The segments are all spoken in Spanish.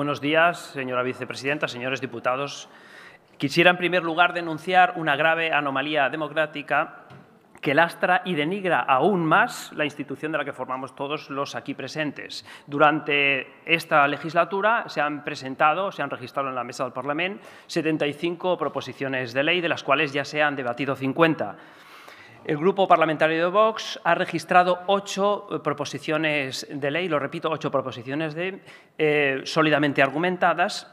Buenos días, señora vicepresidenta, señores diputados. Quisiera, en primer lugar, denunciar una grave anomalía democrática que lastra y denigra aún más la institución de la que formamos todos los aquí presentes. Durante esta legislatura se han presentado, se han registrado en la mesa del Parlamento 75 proposiciones de ley, de las cuales ya se han debatido 50. El Grupo Parlamentario de Vox ha registrado ocho eh, proposiciones de ley, lo repito, ocho proposiciones de eh, sólidamente argumentadas.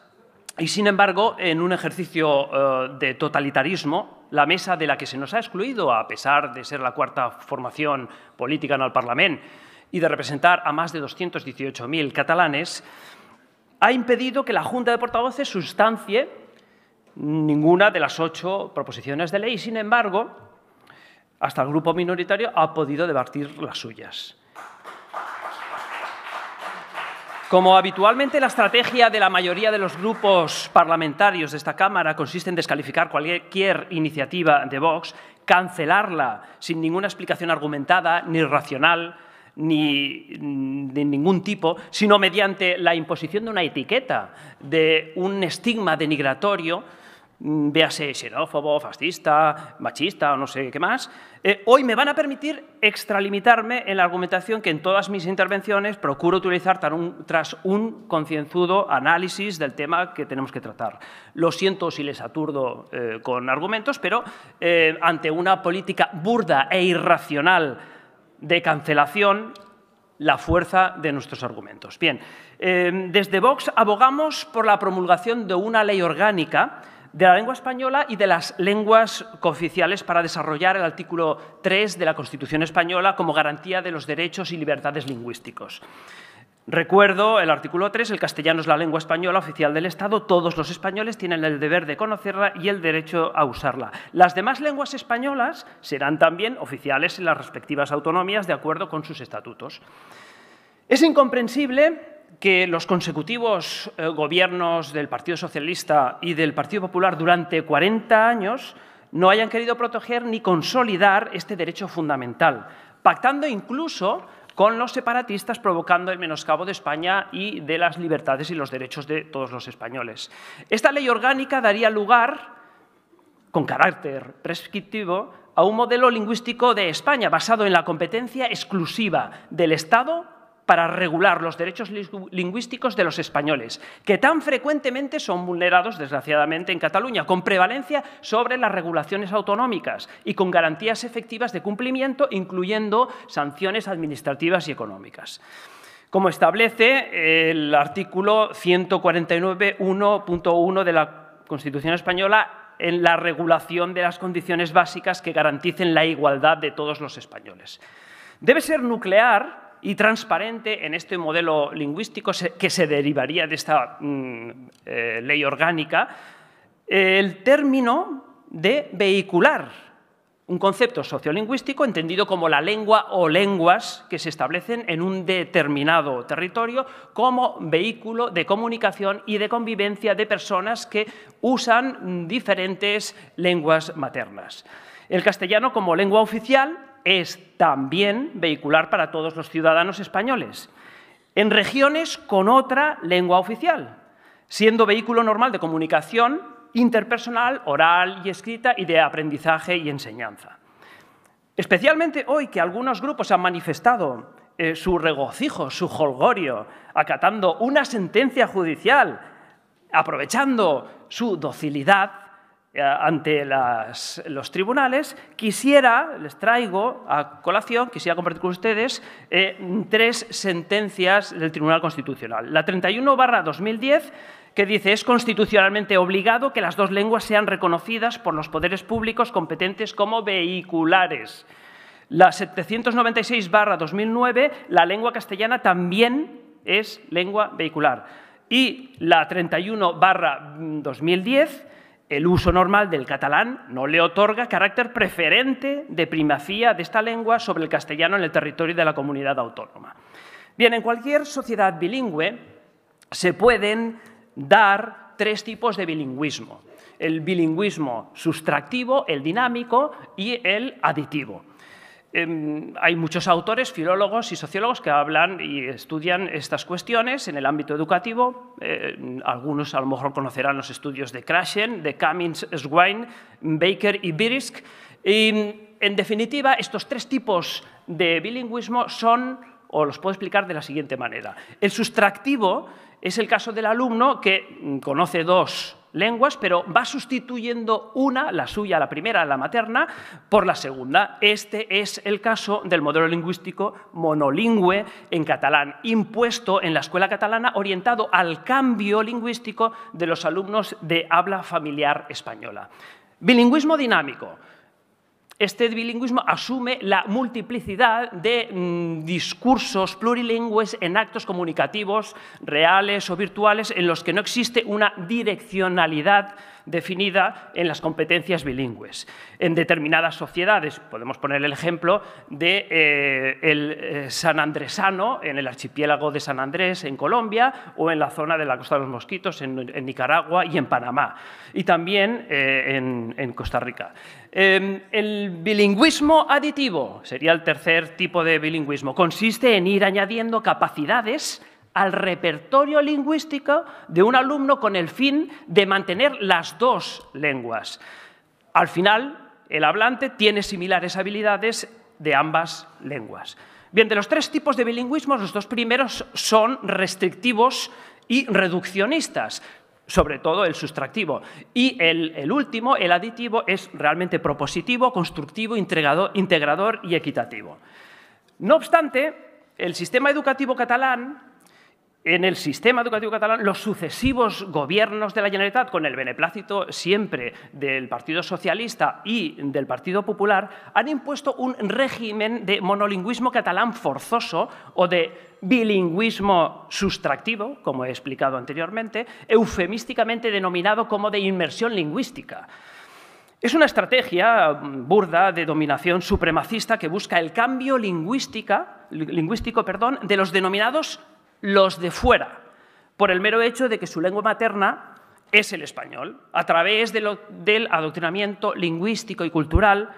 Y, sin embargo, en un ejercicio eh, de totalitarismo, la mesa de la que se nos ha excluido, a pesar de ser la cuarta formación política en el Parlamento y de representar a más de 218.000 catalanes, ha impedido que la Junta de Portavoces sustancie ninguna de las ocho proposiciones de ley. Sin embargo, hasta el grupo minoritario ha podido debatir las suyas. Como habitualmente la estrategia de la mayoría de los grupos parlamentarios de esta Cámara consiste en descalificar cualquier iniciativa de Vox, cancelarla sin ninguna explicación argumentada, ni racional, ni mm, de ningún tipo, sino mediante la imposición de una etiqueta, de un estigma denigratorio, Mm, véase xenófobo, fascista, machista o no sé qué más, eh, hoy me van a permitir extralimitarme en la argumentación que en todas mis intervenciones procuro utilizar tras un, concienzudo análisis del tema que tenemos que tratar. Lo siento si les aturdo eh, con argumentos, pero eh, ante una política burda e irracional de cancelación, la fuerza de nuestros argumentos. Bien, desde Vox abogamos por la promulgación de una ley orgánica de la lengua española y de las lenguas cooficiales para desarrollar el artículo 3 de la Constitución española como garantía de los derechos y libertades lingüísticos. Recuerdo el artículo 3, el castellano es la lengua española oficial del Estado, todos los españoles tienen el deber de conocerla y el derecho a usarla. Las demás lenguas españolas serán también oficiales en las respectivas autonomías de acuerdo con sus estatutos. Es incomprensible que los consecutivos eh, gobiernos del Partido Socialista y del Partido Popular durante 40 años no hayan querido proteger ni consolidar este derecho fundamental, pactando incluso con los separatistas provocando el menoscabo de España y de las libertades y los derechos de todos los españoles. Esta ley orgánica daría lugar, con carácter prescriptivo, a un modelo lingüístico de España basado en la competencia exclusiva del Estado para regular los derechos lingüísticos de los españoles, que tan frecuentemente son vulnerados, desgraciadamente, en Cataluña, con prevalencia sobre las regulaciones autonómicas y con garantías efectivas de cumplimiento, incluyendo sanciones administrativas y económicas como establece el artículo 149.1.1 de la Constitución española en la regulación de las condiciones básicas que garanticen la igualdad de todos los españoles. Debe ser nuclear y transparente en este modelo lingüístico que se derivaría de esta mm, eh, ley orgánica, el término de vehicular, un concepto sociolingüístico entendido como la lengua o lenguas que se establecen en un determinado territorio como vehículo de comunicación y de convivencia de personas que usan diferentes lenguas maternas. El castellano como lengua oficial es también vehicular para todos los ciudadanos españoles, en regiones con otra lengua oficial, siendo vehículo normal de comunicación interpersonal, oral y escrita, y de aprendizaje y enseñanza. Especialmente hoy que algunos grupos han manifestado eh, su regocijo, su jolgorio, acatando una sentencia judicial, aprovechando su docilidad, eh, ante los tribunales, quisiera, les traigo a colación, quisiera compartir con ustedes eh, tres sentencias del Tribunal Constitucional. La 31 barra 2010 que dice es constitucionalmente obligado que las dos lenguas sean reconocidas por los poderes públicos competentes como vehiculares. La 796 2009, la lengua castellana también es lengua vehicular. Y la 31 barra 2010 el uso normal del catalán no le otorga carácter preferente de primacía de esta lengua sobre el castellano en el territorio de la comunidad autónoma. Bien, en cualquier sociedad bilingüe se pueden dar tres tipos de bilingüismo. El bilingüismo sustractivo, el dinámico y el aditivo. Em, hay muchos autores, filólogos y sociólogos que hablan y estudian estas cuestiones en el ámbito educativo. Eh, algunos a lo mejor conocerán los estudios de Krashen, de Cummings, Swain, Baker y Birisk. Y, en definitiva, estos tres tipos de bilingüismo son, o los puedo explicar de la siguiente manera. El sustractivo es el caso del alumno que mm, conoce dos lenguas, pero va sustituyendo una, la suya, la primera, la materna, por la segunda. Este es el caso del modelo lingüístico monolingüe en catalán, impuesto en la escuela catalana, orientado al cambio lingüístico de los alumnos de habla familiar española. Bilingüismo dinámico este bilingüismo asume la multiplicidad de mm, discursos plurilingües en actos comunicativos reales o virtuales en los que no existe una direccionalidad definida en las competencias bilingües. En determinadas sociedades, podemos poner el ejemplo de eh, el eh, San Andresano, en el archipiélago de San Andrés, en Colombia, o en la zona de la Costa de los Mosquitos, en, Nicaragua y en Panamá, y también eh, en, Costa Rica. Em, el bilingüismo aditivo sería el tercer tipo de bilingüismo. Consiste en ir añadiendo capacidades al repertorio lingüístico de un alumno con el fin de mantener las dos lenguas. Al final, el hablante tiene similares habilidades de ambas lenguas. Bien, de los tres tipos de bilingüismo, los dos primeros son restrictivos y reduccionistas, sobre todo el sustractivo. Y el, último, el aditivo, es realmente propositivo, constructivo, integrador y equitativo. No obstante, el sistema educativo catalán en el sistema educativo catalán, los sucesivos gobiernos de la Generalitat, con el beneplácito siempre del Partido Socialista y del Partido Popular, han impuesto un régimen de monolingüismo catalán forzoso o de bilingüismo sustractivo, como he explicado anteriormente, eufemísticamente denominado como de inmersión lingüística. Es una estrategia burda de dominación supremacista que busca el cambio lingüística, lingüístico perdón, de los denominados los de fuera, por el mero hecho de que su lengua materna es el español, a través del adoctrinamiento lingüístico y cultural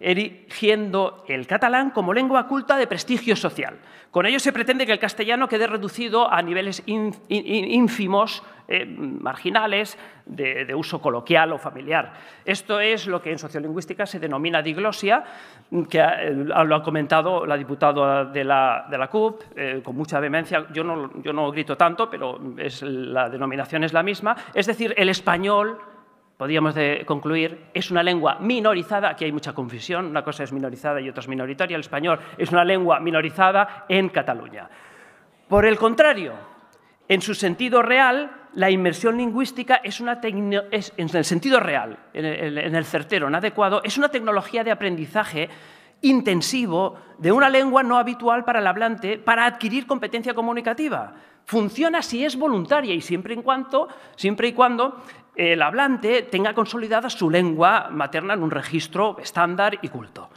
erigiendo el catalán como lengua culta de prestigio social. Con ello se pretende que el castellano quede reducido a niveles ínfimos, eh, marginales, de, uso coloquial o familiar. Esto es lo que en sociolingüística se denomina diglosia, que eh, lo ha comentado la diputada de la, de la CUP eh, con mucha vehemencia. Yo no, yo no grito tanto, pero es, la denominación es la misma. Es decir, el español podríamos concluir, es una lengua minorizada, aquí hay mucha confusión, una cosa es minorizada y otra es minoritaria, el español es una lengua minorizada en Cataluña. Por el contrario, en su sentido real, la inmersión lingüística es una en el sentido real, en el certero, en adecuado, es una tecnología de aprendizaje intensivo de una lengua no habitual para el hablante para adquirir competencia comunicativa funciona si es voluntaria y siempre, en cuanto, y cuando el hablante tenga consolidada su lengua materna en un registro estándar y culto.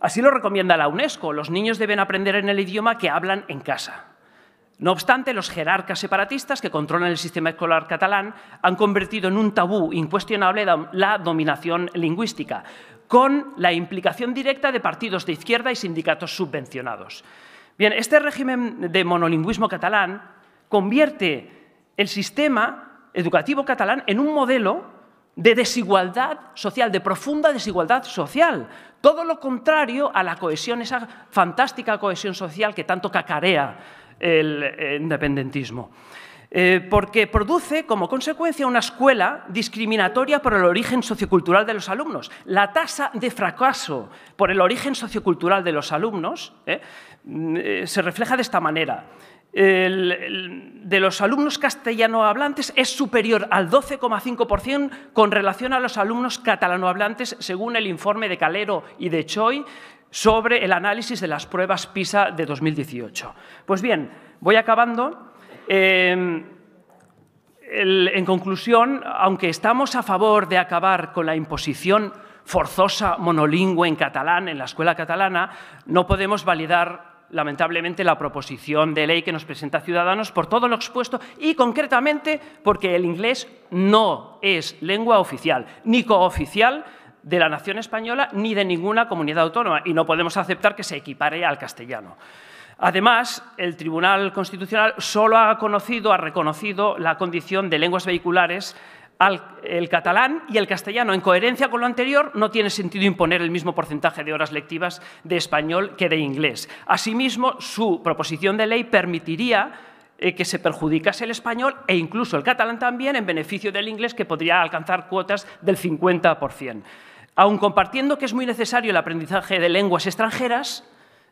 Así lo recomienda la UNESCO. Los niños deben aprender en el idioma que hablan en casa. No obstante, los jerarcas separatistas que controlan el sistema escolar catalán han convertido en un tabú incuestionable la dominación lingüística, con la implicación directa de partidos de izquierda y sindicatos subvencionados. Bien, este régimen de monolingüismo catalán convierte el sistema educativo catalán en un modelo de desigualdad social, de profunda desigualdad social. Todo lo contrario a la cohesión, esa fantástica cohesión social que tanto cacarea el eh, independentismo. Eh, porque produce como consecuencia una escuela discriminatoria por el origen sociocultural de los alumnos. La tasa de fracaso por el origen sociocultural de los alumnos eh, mm, se refleja de esta manera el, de los alumnos castellano hablantes es superior al 12,5% con relación a los alumnos catalano hablantes, según el informe de Calero y de Choi sobre el análisis de las pruebas PISA de 2018. Pues bien, voy acabando. Em, en conclusión, aunque estamos a favor de acabar con la imposición forzosa monolingüe en catalán en la escuela catalana, no podemos validar lamentablemente la proposición de ley que nos presenta Ciudadanos por todo lo expuesto y concretamente porque el inglés no es lengua oficial ni cooficial de la nación española ni de ninguna comunidad autónoma y no podemos aceptar que se equipare al castellano. Además, el Tribunal Constitucional solo ha conocido, ha reconocido la condición de lenguas vehiculares el catalán y el castellano. En coherencia con lo anterior, no tiene sentido imponer el mismo porcentaje de horas lectivas de español que de inglés. Asimismo, su proposición de ley permitiría eh, que se perjudicase el español e incluso el catalán también en beneficio del inglés, que podría alcanzar cuotas del 50%. Aun compartiendo que es muy necesario el aprendizaje de lenguas extranjeras,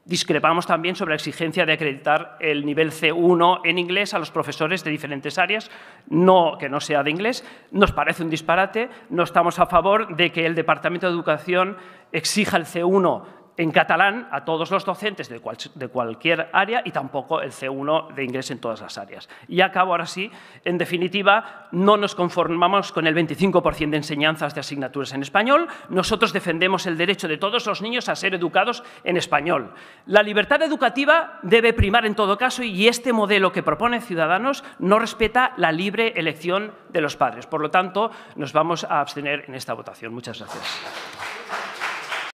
Discrepamos también sobre la exigencia de acreditar el nivel C1 en inglés a los profesores de diferentes áreas, no, que no sea de inglés. Nos parece un disparate. No estamos a favor de que el Departamento de Educación exija el C1 en catalán a todos los docentes de, cualquier área y tampoco el C1 de inglés en todas las áreas. Y acabo ahora sí, en definitiva, no nos conformamos con el 25% de enseñanzas de asignaturas en español, nosotros defendemos el derecho de todos los niños a ser educados en español. La libertad educativa debe primar en todo caso y este modelo que propone Ciudadanos no respeta la libre elección de los padres. Por lo tanto, nos vamos a abstener en esta votación. Muchas gracias.